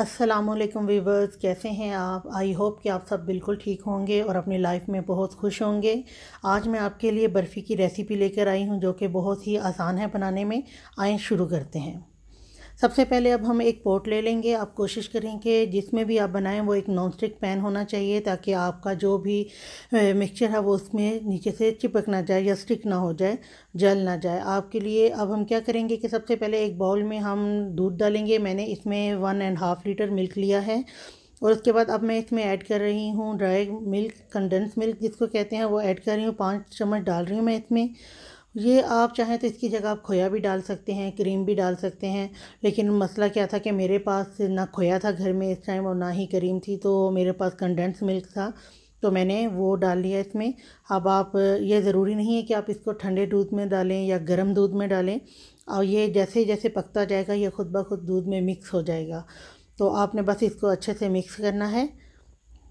Aslam viewers कैसे हैं आप आई होप कि आप सब बिल्कुल ठीक होंगे और अपनी लाइफ में बहुत खुश होंगे आज मैं आपके लिए बर्फ़ी की रेसिपी लेकर आई हूं जो कि बहुत ही आसान है बनाने में आए शुरू करते हैं सबसे पहले अब हम एक पोट ले लेंगे आप कोशिश करें कि जिसमें भी आप बनाएं वो एक नॉन स्टिक पैन होना चाहिए ताकि आपका जो भी मिक्सचर है वो उसमें नीचे से चिपक ना जाए या स्टिक ना हो जाए जल ना जाए आपके लिए अब हम क्या करेंगे कि सबसे पहले एक बाउल में हम दूध डालेंगे मैंने इसमें one and half litre milk लिया है और उसके बाद अब मैं इसमें ऐड कर रही हूँ ड्राई मिल्क कंडेंस मिल्क जिसको कहते हैं वो ऐड कर रही हूँ पाँच चम्मच डाल रही हूँ मैं इसमें ये आप चाहें तो इसकी जगह आप खोया भी डाल सकते हैं क्रीम भी डाल सकते हैं लेकिन मसला क्या था कि मेरे पास ना खोया था घर में इस टाइम और ना ही क्रीम थी तो मेरे पास कंडेंस मिल्क था तो मैंने वो डाल लिया इसमें अब आप ये ज़रूरी नहीं है कि आप इसको ठंडे दूध में डालें या गर्म दूध में डालें और ये जैसे जैसे पकता जाएगा ये खुद ब खुद दूध में मिक्स हो जाएगा तो आपने बस इसको अच्छे से मिक्स करना है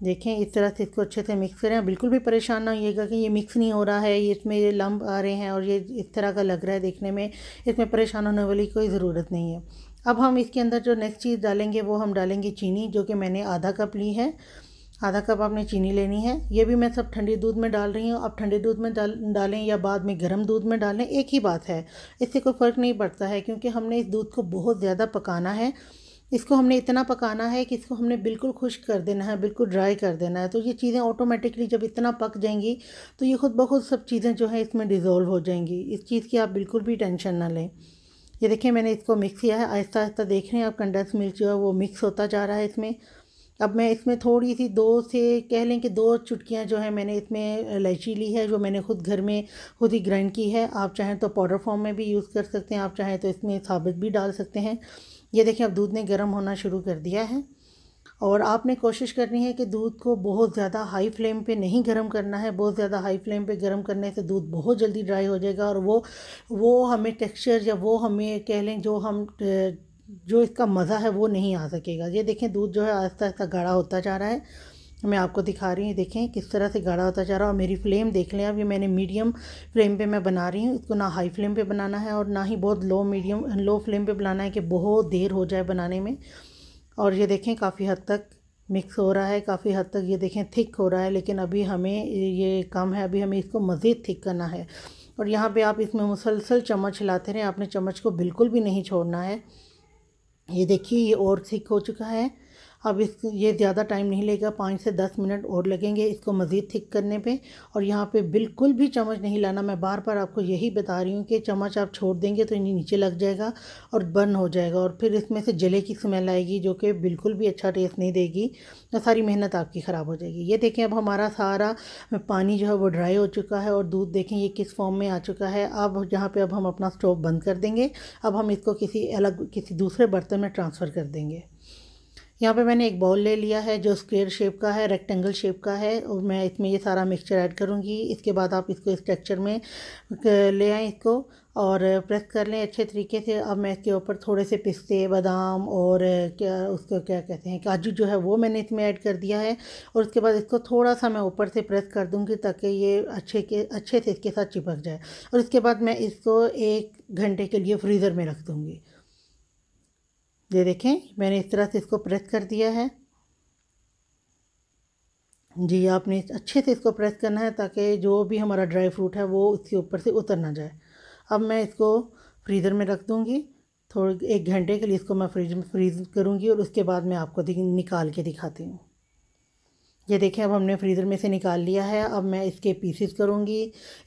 देखें इस तरह से इसको अच्छे से मिक्स करें बिल्कुल भी परेशान ना होइएगा कि ये मिक्स नहीं हो रहा है ये इसमें ये लम्ब आ रहे हैं और ये इस तरह का लग रहा है देखने में इसमें परेशान होने वाली कोई ज़रूरत नहीं है अब हम इसके अंदर जो नेक्स्ट चीज़ डालेंगे वो हम डालेंगे चीनी जो कि मैंने आधा कप ली है आधा कप आपने चीनी लेनी है ये भी मैं सब ठंडे दूध में डाल रही हूँ आप ठंडे दूध में डाल डालें या बाद में गर्म दूध में डालें एक ही बात है इससे कोई फ़र्क नहीं पड़ता है क्योंकि हमने इस दूध को बहुत ज़्यादा पकाना है इसको हमने इतना पकाना है कि इसको हमने बिल्कुल खुश्क कर देना है बिल्कुल ड्राई कर देना है तो ये चीज़ें ऑटोमेटिकली जब इतना पक जाएंगी तो ये खुद ब खुद सब चीज़ें जो है इसमें डिज़ोल्व हो जाएंगी इस चीज़ की आप बिल्कुल भी टेंशन ना लें ये देखिए मैंने इसको मिक्स किया है आहिस्ता आहिस्ता देख रहे हैं आप कंडेंस मिल्क जो है वो मिक्स होता जा रहा है इसमें अब मैं इसमें थोड़ी सी दो से कह लें कि दो चुटकियां जो है मैंने इसमें इलायची ली है जो मैंने खुद घर में खुद ही ग्राइंड की है आप चाहें तो पाउडर फॉर्म में भी यूज़ कर सकते हैं आप चाहें तो इसमें साबित भी डाल सकते हैं ये देखें अब दूध ने गर्म होना शुरू कर दिया है और आपने कोशिश करनी है कि दूध को बहुत ज़्यादा हाई फ्लेम पे नहीं गर्म करना है बहुत ज़्यादा हाई फ्लेम पे गर्म करने से दूध बहुत जल्दी ड्राई हो जाएगा और वो वो हमें टेक्सचर या वो हमें कह लें जो हम जो इसका मज़ा है वो नहीं आ सकेगा ये देखें दूध जो है आहिस्ता आहिस्ता गाढ़ा होता जा रहा है मैं आपको दिखा रही हूँ देखें किस तरह से गाढ़ा होता जा रहा है और मेरी फ्लेम देख लें अब ये मैंने मीडियम फ्लेम पे मैं बना रही हूँ इसको ना हाई फ्लेम पे बनाना है और ना ही बहुत लो मीडियम लो फ्लेम पे बनाना है कि बहुत देर हो जाए बनाने में और ये देखें काफ़ी हद तक मिक्स हो रहा है काफ़ी हद तक ये देखें थिक हो रहा है लेकिन अभी हमें ये कम है अभी हमें इसको मज़ीद थिक करना है और यहाँ पर आप इसमें मुसलसल चम्मच हिलाते रहें आपने चम्मच को बिल्कुल भी नहीं छोड़ना है ये देखिए ये और थिक हो चुका है अब इस ये ज़्यादा टाइम नहीं लेगा पाँच से दस मिनट और लगेंगे इसको मज़ीद थिक करने पे और यहाँ पे बिल्कुल भी चम्मच नहीं लाना मैं बार बार आपको यही बता रही हूँ कि चम्मच आप छोड़ देंगे तो इन्हें नीचे लग जाएगा और बर्न हो जाएगा और फिर इसमें से जले की स्मेल आएगी जो कि बिल्कुल भी अच्छा टेस्ट नहीं देगी और सारी मेहनत आपकी ख़राब हो जाएगी ये देखें अब हमारा सारा पानी जो है वो ड्राई हो चुका है और दूध देखें ये किस फॉर्म में आ चुका है अब यहाँ पर अब हम अपना स्टोव बंद कर देंगे अब हम इसको किसी अलग किसी दूसरे बर्तन में ट्रांसफ़र कर देंगे यहाँ पे मैंने एक बाउल ले लिया है जो स्क्वेयर शेप का है रेक्टेंगल शेप का है और मैं इसमें ये सारा मिक्सचर ऐड करूँगी इसके बाद आप इसको इस टेक्चर में ले आए इसको और प्रेस कर लें अच्छे तरीके से अब मैं इसके ऊपर थोड़े से पिस्ते बादाम और क्या उसको क्या कहते हैं काजू जो है वो मैंने इसमें ऐड कर दिया है और उसके बाद इसको थोड़ा सा मैं ऊपर से प्रेस कर दूँगी ताकि ये अच्छे के अच्छे से इसके साथ चिपक जाए और इसके बाद मैं इसको एक घंटे के लिए फ्रीज़र में रख दूँगी ये देखें मैंने इस तरह से इसको प्रेस कर दिया है जी आपने अच्छे से इसको प्रेस करना है ताकि जो भी हमारा ड्राई फ्रूट है वो उसके ऊपर से उतर ना जाए अब मैं इसको फ्रीज़र में रख दूँगी थोड़े एक घंटे के लिए इसको मैं फ्रिज में फ्रीज़ करूँगी और उसके बाद मैं आपको निकाल के दिखाती हूँ ये देखें अब हमने फ्रीज़र में से निकाल लिया है अब मैं इसके पीसेस करूँगी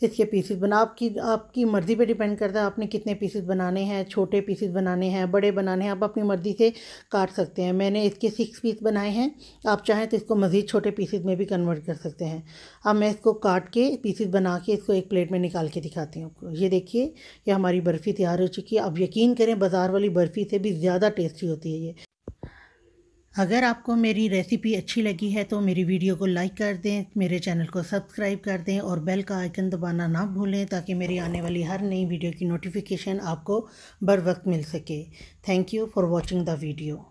इसके पीसेस बना आपकी आपकी मर्ज़ी पे डिपेंड करता है आपने कितने पीसेस बनाने हैं छोटे पीसेस बनाने हैं बड़े बनाने हैं आप अपनी मर्ज़ी से काट सकते हैं मैंने इसके सिक्स पीस बनाए हैं आप चाहें तो इसको मज़ीद छोटे पीसेज में भी कन्वर्ट कर सकते हैं अब मैं इसको काट के पीसेस बना के इसको एक प्लेट में निकाल के दिखाती हूँ आपको ये देखिए ये हमारी बर्फ़ी तैयार हो चुकी है अब यकीन करें बाज़ार वाली बर्फ़ी से भी ज़्यादा टेस्टी होती है ये अगर आपको मेरी रेसिपी अच्छी लगी है तो मेरी वीडियो को लाइक कर दें मेरे चैनल को सब्सक्राइब कर दें और बेल का आइकन दबाना ना भूलें ताकि मेरी आने वाली हर नई वीडियो की नोटिफिकेशन आपको बर वक्त मिल सके thank you for watching the video